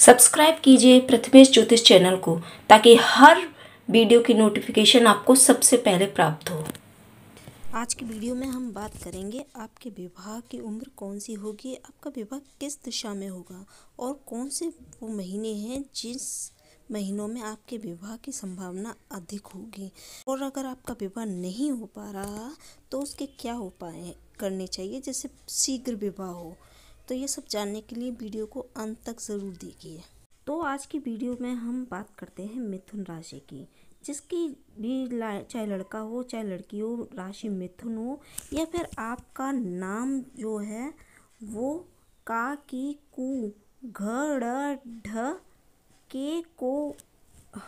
subscribe कीजिए प्रथमेश ज्योतिष channel को ताकि हर वीडियो की नोटिफिकेशन आपको सबसे पहले प्राप्त हो आज की वीडियो में हम बात करेंगे आपके विवाह की उम्र कौन सी होगी आपका विवाह किस दिशा में होगा और कौन से वो महीने हैं जिस महीनों में आपके विवाह की संभावना अधिक होगी और अगर आपका विवाह नहीं हो पा रहा तो उसके क्या उपाय करने चाहिए जैसे शीघ्र विवाह हो तो ये सब जानने के लिए वीडियो को अंत तक ज़रूर देखिए तो आज की वीडियो में हम बात करते हैं मिथुन राशि की जिसकी भी चाहे लड़का हो चाहे लड़की हो राशि मिथुन हो या फिर आपका नाम जो है वो का की कू घ के को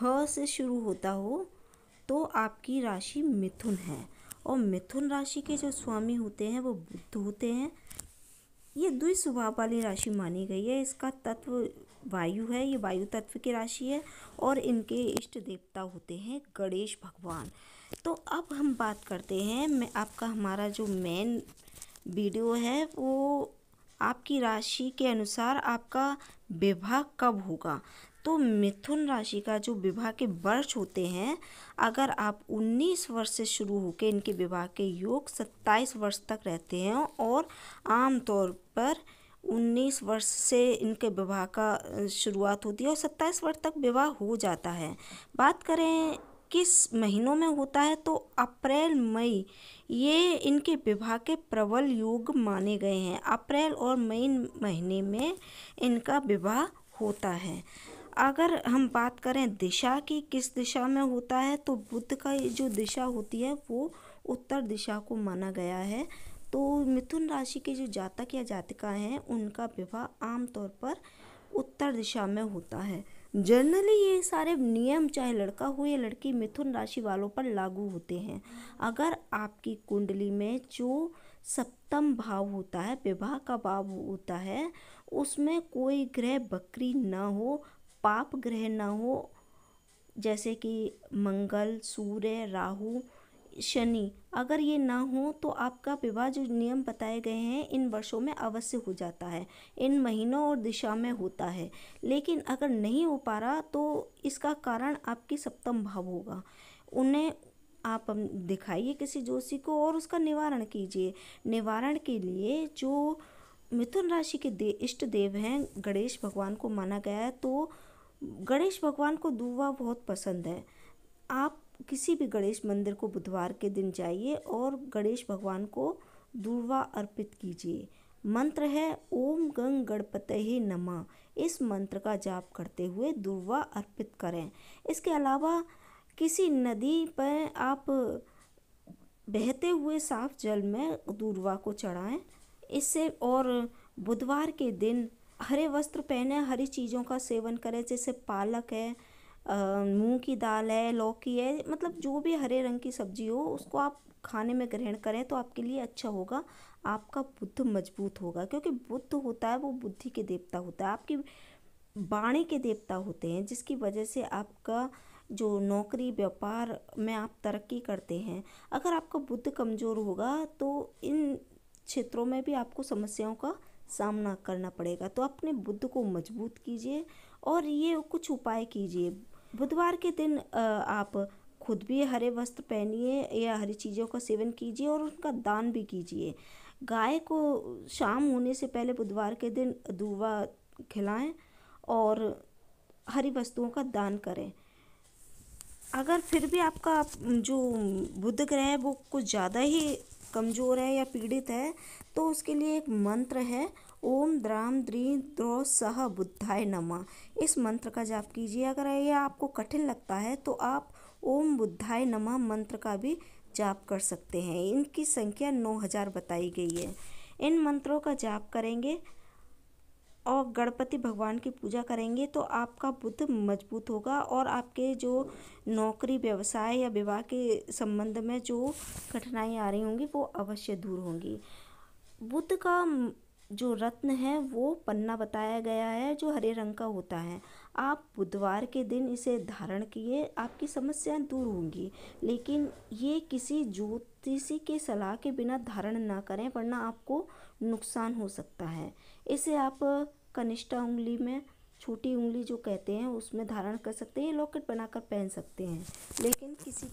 ह से शुरू होता हो तो आपकी राशि मिथुन है और मिथुन राशि के जो स्वामी होते हैं वो बुद्ध होते हैं ये स्वभाव वाली राशि मानी गई है इसका तत्व वायु है ये वायु तत्व की राशि है और इनके इष्ट देवता होते हैं गणेश भगवान तो अब हम बात करते हैं मैं आपका हमारा जो मेन वीडियो है वो आपकी राशि के अनुसार आपका विवाह कब होगा तो मिथुन राशि का जो विवाह के वर्ष होते हैं अगर आप 19 वर्ष से शुरू होकर इनके विवाह के योग 27 वर्ष तक रहते हैं और आम तौर पर 19 वर्ष से इनके विवाह का शुरुआत होती है और 27 वर्ष तक विवाह हो जाता है बात करें किस महीनों में होता है तो अप्रैल मई ये इनके विवाह के प्रबल योग माने गए हैं अप्रैल और मई महीने में इनका विवाह होता है अगर हम बात करें दिशा की किस दिशा में होता है तो बुद्ध का जो दिशा होती है वो उत्तर दिशा को माना गया है तो मिथुन राशि के जो जातक या जातिका हैं उनका विवाह आमतौर पर उत्तर दिशा में होता है जनरली ये सारे नियम चाहे लड़का हो या लड़की मिथुन राशि वालों पर लागू होते हैं अगर आपकी कुंडली में जो सप्तम भाव होता है विवाह का भाव होता है उसमें कोई ग्रह बकरी ना हो पाप ग्रह न हो जैसे कि मंगल सूर्य राहु शनि अगर ये ना हो तो आपका विवाह जो नियम बताए गए हैं इन वर्षों में अवश्य हो जाता है इन महीनों और दिशा में होता है लेकिन अगर नहीं हो पा रहा तो इसका कारण आपकी सप्तम भाव होगा उन्हें आप दिखाइए किसी जोशी को और उसका निवारण कीजिए निवारण के लिए जो मिथुन राशि के दे इष्ट देव हैं गणेश भगवान को माना गया है तो गणेश भगवान को दुआ बहुत पसंद है आप किसी भी गणेश मंदिर को बुधवार के दिन जाइए और गणेश भगवान को दुर्वा अर्पित कीजिए मंत्र है ओम गंग गणपतये नमः इस मंत्र का जाप करते हुए दुर्वा अर्पित करें इसके अलावा किसी नदी पर आप बहते हुए साफ जल में दूर्वा को चढ़ाएं इससे और बुधवार के दिन हरे वस्त्र पहने हरी चीज़ों का सेवन करें जैसे पालक है मूंग की दाल है लौकी है मतलब जो भी हरे रंग की सब्जी हो उसको आप खाने में ग्रहण करें तो आपके लिए अच्छा होगा आपका बुद्ध मजबूत होगा क्योंकि बुद्ध होता है वो बुद्धि के देवता होता है आपकी बाणी के देवता होते हैं जिसकी वजह से आपका जो नौकरी व्यापार में आप तरक्की करते हैं अगर आपका बुद्ध कमज़ोर होगा तो इन क्षेत्रों में भी आपको समस्याओं का सामना करना पड़ेगा तो अपने बुद्ध को मजबूत कीजिए और ये कुछ उपाय कीजिए बुधवार के दिन आप खुद भी हरे वस्त्र पहनिए या हरी चीज़ों का सेवन कीजिए और उनका दान भी कीजिए गाय को शाम होने से पहले बुधवार के दिन दुआ खिलाएं और हरी वस्तुओं का दान करें अगर फिर भी आपका जो बुध ग्रह है वो कुछ ज़्यादा ही कमज़ोर है या पीड़ित है तो उसके लिए एक मंत्र है ओम द्राम द्री द्रो सह बुद्धाय नमः इस मंत्र का जाप कीजिए अगर ये आपको कठिन लगता है तो आप ओम बुद्धाय नमः मंत्र का भी जाप कर सकते हैं इनकी संख्या नौ हज़ार बताई गई है इन मंत्रों का जाप करेंगे और गणपति भगवान की पूजा करेंगे तो आपका बुद्ध मजबूत होगा और आपके जो नौकरी व्यवसाय या विवाह के संबंध में जो कठिनाइयाँ आ रही होंगी वो अवश्य दूर होंगी बुद्ध का जो रत्न है वो पन्ना बताया गया है जो हरे रंग का होता है आप बुधवार के दिन इसे धारण किए आपकी समस्याएं दूर होंगी लेकिन ये किसी ज्योतिषी के सलाह के बिना धारण ना करें वरना आपको नुकसान हो सकता है इसे आप कनिष्ठा उंगली में छोटी उंगली जो कहते हैं उसमें धारण कर सकते हैं लॉकेट बनाकर पहन सकते हैं लेकिन किसी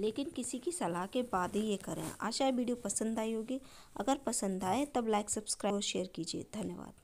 लेकिन किसी की सलाह के बाद ही ये करें आशा है वीडियो पसंद आई होगी अगर पसंद आए तब लाइक सब्सक्राइब और शेयर कीजिए धन्यवाद